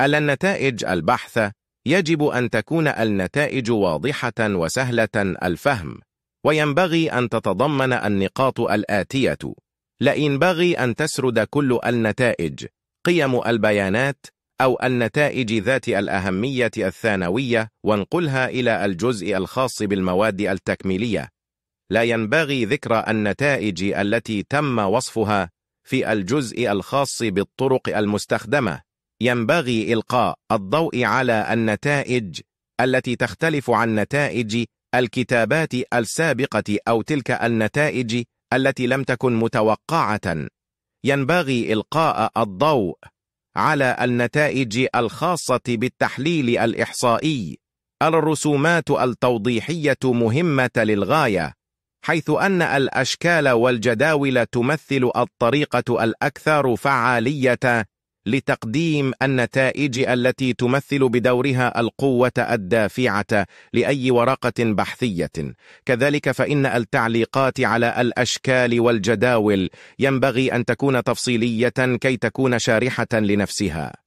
ألا النتائج البحث يجب أن تكون النتائج واضحة وسهلة الفهم وينبغي أن تتضمن النقاط الآتية لا ينبغي أن تسرد كل النتائج قيم البيانات أو النتائج ذات الأهمية الثانوية وانقلها إلى الجزء الخاص بالمواد التكميلية لا ينبغي ذكر النتائج التي تم وصفها في الجزء الخاص بالطرق المستخدمة ينبغي إلقاء الضوء على النتائج التي تختلف عن نتائج الكتابات السابقة أو تلك النتائج التي لم تكن متوقعة ينبغي إلقاء الضوء على النتائج الخاصة بالتحليل الإحصائي الرسومات التوضيحية مهمة للغاية حيث أن الأشكال والجداول تمثل الطريقة الأكثر فعالية لتقديم النتائج التي تمثل بدورها القوة الدافعة لأي ورقة بحثية كذلك فإن التعليقات على الأشكال والجداول ينبغي أن تكون تفصيلية كي تكون شارحة لنفسها